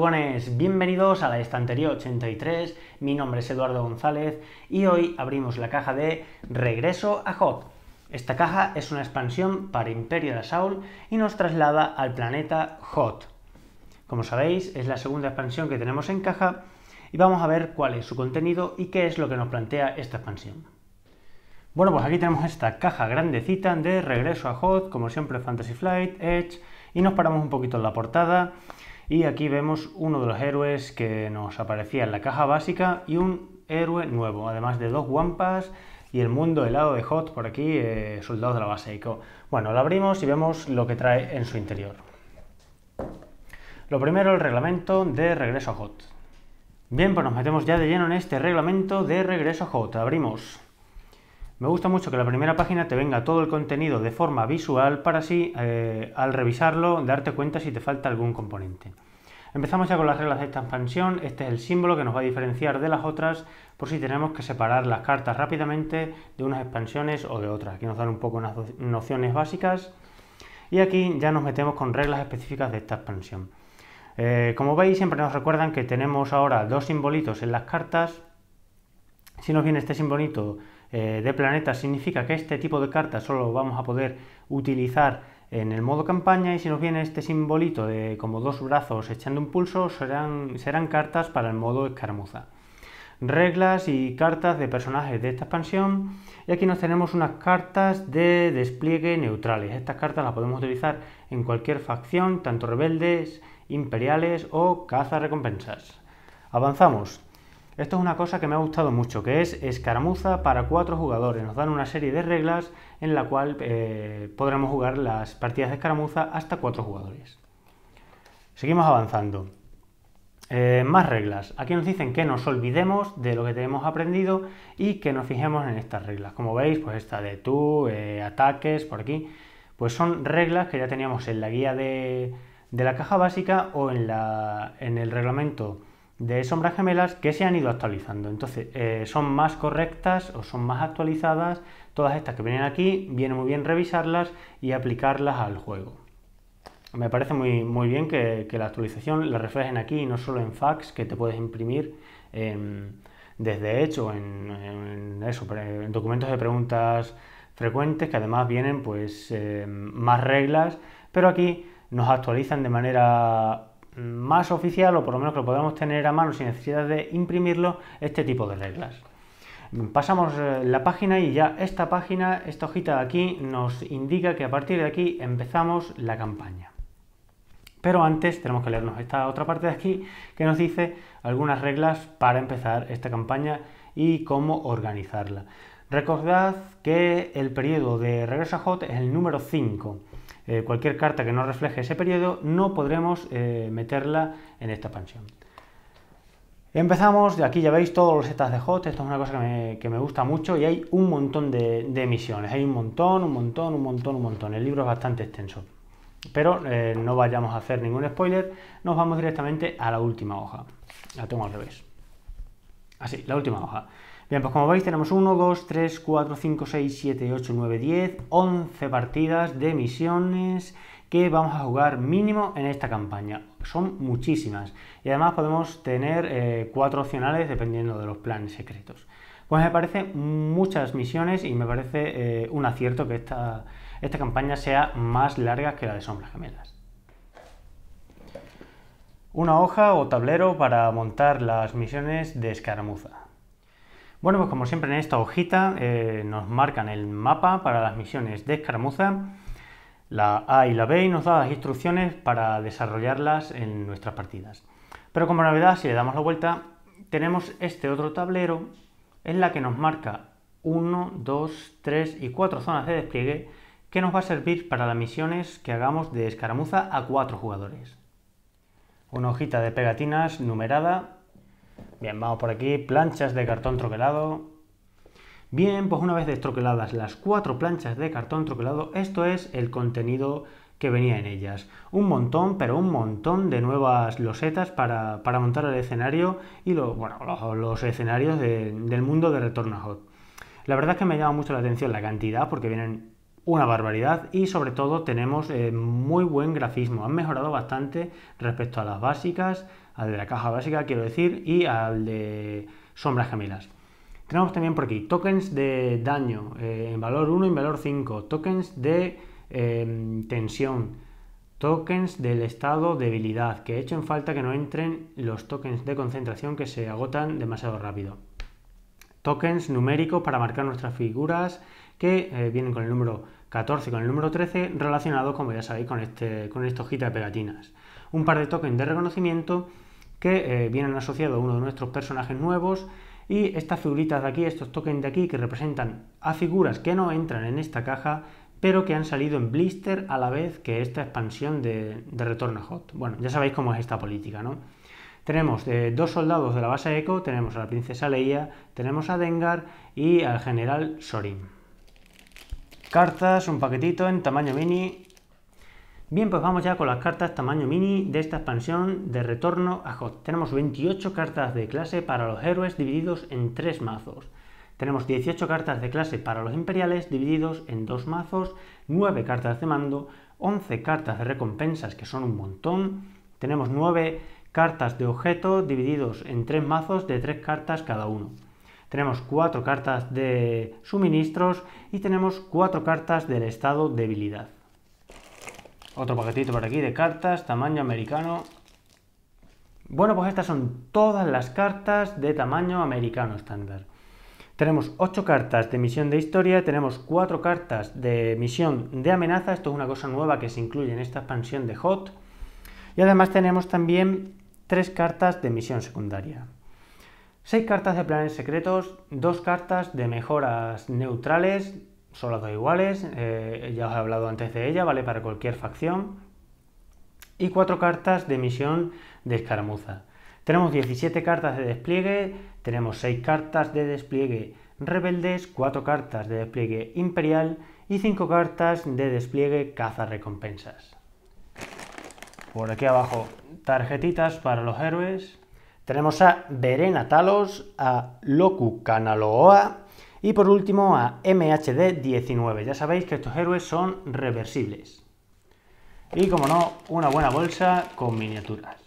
jugones, bienvenidos a la estantería 83, mi nombre es Eduardo González y hoy abrimos la caja de Regreso a Hot. Esta caja es una expansión para Imperio de Saúl y nos traslada al planeta Hot. Como sabéis, es la segunda expansión que tenemos en caja y vamos a ver cuál es su contenido y qué es lo que nos plantea esta expansión. Bueno, pues aquí tenemos esta caja grandecita de Regreso a Hot, como siempre Fantasy Flight, Edge, y nos paramos un poquito en la portada y aquí vemos uno de los héroes que nos aparecía en la caja básica y un héroe nuevo, además de dos guampas y el mundo helado de Hot por aquí, soldado eh, soldados de la base Bueno, lo abrimos y vemos lo que trae en su interior. Lo primero, el reglamento de regreso a Hot. Bien, pues nos metemos ya de lleno en este reglamento de regreso a Hot. Abrimos. Me gusta mucho que la primera página te venga todo el contenido de forma visual para así, eh, al revisarlo, darte cuenta si te falta algún componente. Empezamos ya con las reglas de esta expansión. Este es el símbolo que nos va a diferenciar de las otras por si tenemos que separar las cartas rápidamente de unas expansiones o de otras. Aquí nos dan un poco unas nociones básicas. Y aquí ya nos metemos con reglas específicas de esta expansión. Eh, como veis, siempre nos recuerdan que tenemos ahora dos simbolitos en las cartas. Si nos viene este simbolito eh, de planeta, significa que este tipo de cartas solo vamos a poder utilizar en el modo campaña, y si nos viene este simbolito de como dos brazos echando un pulso, serán, serán cartas para el modo escaramuza. Reglas y cartas de personajes de esta expansión. Y aquí nos tenemos unas cartas de despliegue neutrales. Estas cartas las podemos utilizar en cualquier facción, tanto rebeldes, imperiales o caza recompensas. Avanzamos. Esto es una cosa que me ha gustado mucho, que es escaramuza para cuatro jugadores. Nos dan una serie de reglas en la cual eh, podremos jugar las partidas de escaramuza hasta cuatro jugadores. Seguimos avanzando. Eh, más reglas. Aquí nos dicen que nos olvidemos de lo que tenemos aprendido y que nos fijemos en estas reglas. Como veis, pues esta de tú, eh, ataques, por aquí, pues son reglas que ya teníamos en la guía de, la caja básica o en, en el reglamento de sombras gemelas que se han ido actualizando. Entonces, eh, son más correctas o son más actualizadas. Todas estas que vienen aquí, viene muy bien revisarlas y aplicarlas al juego. Me parece muy, muy bien que, la actualización la reflejen aquí y no solo en fax que te puedes imprimir em, desde hecho en, documentos de preguntas frecuentes que además vienen pues em, más reglas, pero aquí nos actualizan de manera más oficial, o por lo menos que lo podamos tener a mano sin necesidad de imprimirlo, este tipo de reglas. Pasamos eh, la página y ya esta página, esta hojita de aquí, nos indica que a partir de aquí empezamos la campaña. Pero antes tenemos que leernos esta otra parte de aquí que nos dice algunas reglas para empezar esta campaña y cómo organizarla. Recordad que el periodo de regreso a Hot es el número 5. Eh, cualquier carta que no refleje ese periodo, no podremos eh, meterla en esta expansión. Empezamos, aquí ya veis todos los setas de Hot. esto es una cosa que me, gusta mucho y hay un montón de, emisiones, misiones, hay un montón, un montón, un montón, un montón, el libro es bastante extenso, pero eh, no vayamos a hacer ningún spoiler, nos vamos directamente a la última hoja, la tengo al revés. Así, la última hoja. Bien, pues como veis tenemos 1, 2, 3, 4, 5, 6, 7, 8, 9, 10, 11 partidas de misiones que vamos a jugar mínimo en esta campaña. Son muchísimas. Y además podemos tener 4 eh, opcionales dependiendo de los planes secretos. Pues me parece muchas misiones y me parece eh, un acierto que esta campaña sea más larga que la de Sombras Gemelas una hoja o tablero para montar las misiones de escaramuza. Bueno, pues como siempre en esta hojita eh, nos marcan el mapa para las misiones de escaramuza, la A y la B, y nos da las instrucciones para desarrollarlas en nuestras partidas. Pero como novedad, si le damos la vuelta, tenemos este otro tablero en la que nos marca 1, 2, 3 y 4 zonas de despliegue que nos va a servir para las misiones que hagamos de escaramuza a 4 jugadores. Una hojita de pegatinas numerada. Bien, vamos por aquí. Planchas de cartón troquelado. Bien, pues una vez destroqueladas las cuatro planchas de cartón troquelado, esto es el contenido que venía en ellas. Un montón, pero un montón de nuevas losetas para, montar el escenario y bueno, los, escenarios del mundo de Retorno a Hot. La verdad es que me llama mucho la atención la cantidad porque vienen una barbaridad y sobre todo tenemos eh, muy buen grafismo. Han mejorado bastante respecto a las básicas, al de la caja básica quiero decir, y al de sombras gemelas. Tenemos también por aquí tokens de daño eh, en valor 1 y en valor 5, tokens de em, tensión, tokens del estado debilidad, que he hecho en falta que no entren los tokens de concentración que se agotan demasiado rápido. Tokens numéricos para marcar nuestras figuras que eh, vienen con el número 14 con el número 13 relacionado, como ya sabéis, con, este, con esta hojita de pegatinas. Un par de tokens de reconocimiento que eh, vienen asociados a uno de nuestros personajes nuevos y estas figuritas de aquí, estos tokens de aquí que representan a figuras que no entran en esta caja pero que han salido en blister a la vez que esta expansión de, de retorno Hot. Bueno, ya sabéis cómo es esta política, ¿no? Tenemos eh, dos soldados de la base Eco, tenemos a la princesa Leia, tenemos a Dengar y al general Sorin. Cartas, un paquetito en tamaño mini. Bien, pues vamos ya con las cartas tamaño mini de esta expansión de retorno a Hot. Tenemos 28 cartas de clase para los héroes divididos en 3 mazos. Tenemos 18 cartas de clase para los imperiales divididos en 2 mazos, 9 cartas de mando, 11 cartas de recompensas que son un montón. Tenemos 9 cartas de objeto divididos en 3 mazos de 3 cartas cada uno tenemos cuatro cartas de suministros y tenemos cuatro cartas del estado debilidad. Otro paquetito por aquí de cartas, tamaño americano. Bueno, pues estas son todas las cartas de tamaño americano estándar. Tenemos ocho cartas de misión de historia, tenemos cuatro cartas de misión de amenaza, esto es una cosa nueva que se incluye en esta expansión de HOT, y además tenemos también tres cartas de misión secundaria. 6 cartas de planes secretos, 2 cartas de mejoras neutrales, solo dos iguales, eh, ya os he hablado antes de ella, ¿vale? Para cualquier facción. Y 4 cartas de misión de escaramuza. Tenemos 17 cartas de despliegue, tenemos 6 cartas de despliegue rebeldes, 4 cartas de despliegue imperial y 5 cartas de despliegue caza recompensas. Por aquí abajo, tarjetitas para los héroes. Tenemos a Verena Talos, a Loku Kanaloa y por último a MHD19. Ya sabéis que estos héroes son reversibles. Y como no, una buena bolsa con miniaturas.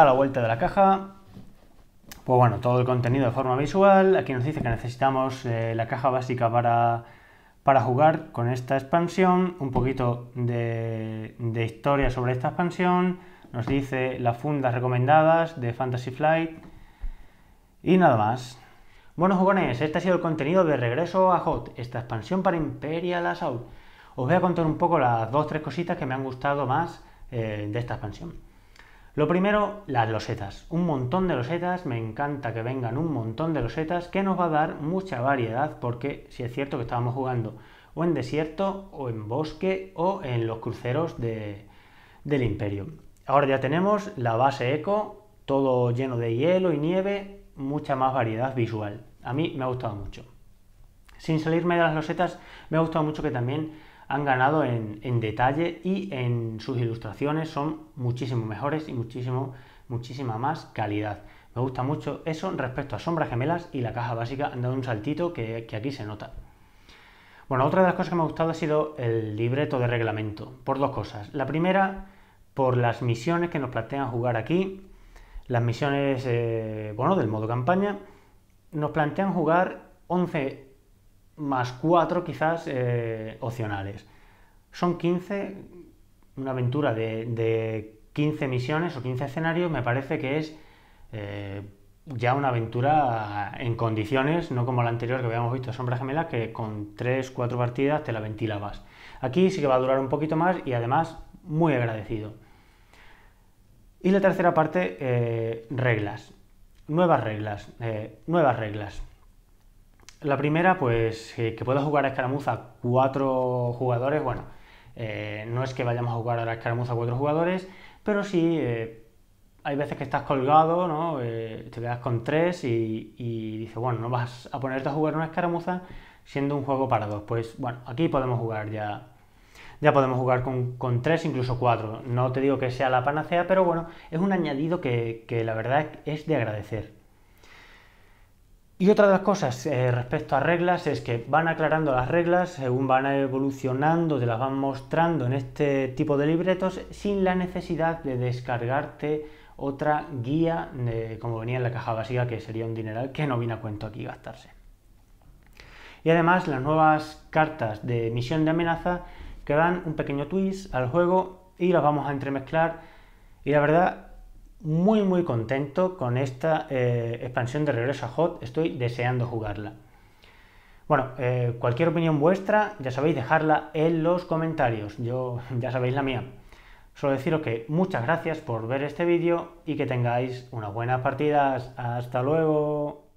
a la vuelta de la caja, pues bueno, todo el contenido de forma visual. Aquí nos dice que necesitamos eh, la caja básica para, para, jugar con esta expansión, un poquito de, historia sobre esta expansión. Nos dice las fundas recomendadas de Fantasy Flight y nada más. Bueno, jugones, este ha sido el contenido de Regreso a Hot, esta expansión para Imperial Assault. Os voy a contar un poco las dos tres cositas que me han gustado más eh, de esta expansión. Lo primero, las losetas. Un montón de losetas, me encanta que vengan un montón de losetas, que nos va a dar mucha variedad, porque si es cierto que estábamos jugando o en desierto, o en bosque, o en los cruceros del imperio. Ahora ya tenemos la base eco, todo lleno de hielo y nieve, mucha más variedad visual. A mí me ha gustado mucho. Sin salirme de las losetas, me ha gustado mucho que también han ganado en, detalle y en sus ilustraciones son muchísimo mejores y muchísimo, muchísima más calidad. Me gusta mucho eso respecto a sombras gemelas y la caja básica han dado un saltito que, aquí se nota. Bueno, otra de las cosas que me ha gustado ha sido el libreto de reglamento, por dos cosas. La primera, por las misiones que nos plantean jugar aquí, las misiones, eh, bueno, del modo campaña, nos plantean jugar 11 más cuatro quizás eh, opcionales. Son 15, una aventura de, 15 misiones o 15 escenarios me parece que es eh, ya una aventura en condiciones, no como la anterior que habíamos visto, Sombra Gemela, que con 3, 4 partidas te la ventilabas. Aquí sí que va a durar un poquito más y además muy agradecido. Y la tercera parte, eh, reglas. Nuevas reglas. nuevas reglas. La primera, pues eh, que, puedas jugar a escaramuza cuatro jugadores. Bueno, eh, no es que vayamos a jugar a la escaramuza cuatro jugadores, pero sí eh, hay veces que estás colgado, ¿no? te quedas con tres y, dices, bueno, no vas a ponerte a jugar una escaramuza siendo un juego para dos. Pues bueno, aquí podemos jugar ya. Ya podemos jugar con, con tres, incluso cuatro. No te digo que sea la panacea, pero bueno, es un añadido que, que la verdad es de agradecer. Y otra de las cosas eh, respecto a reglas es que van aclarando las reglas según van evolucionando, te las van mostrando en este tipo de libretos sin la necesidad de descargarte otra guía como venía en la caja básica, que sería un dineral que no viene a cuento aquí gastarse. Y además las nuevas cartas de misión de amenaza que dan un pequeño twist al juego y las vamos a entremezclar. Y la verdad muy muy contento con esta eh, expansión de regreso a HOT, estoy deseando jugarla. Bueno, eh, cualquier opinión vuestra, ya sabéis, dejarla en los comentarios, yo ya sabéis la mía. Solo deciros que muchas gracias por ver este vídeo y que tengáis unas buenas partidas. ¡Hasta luego!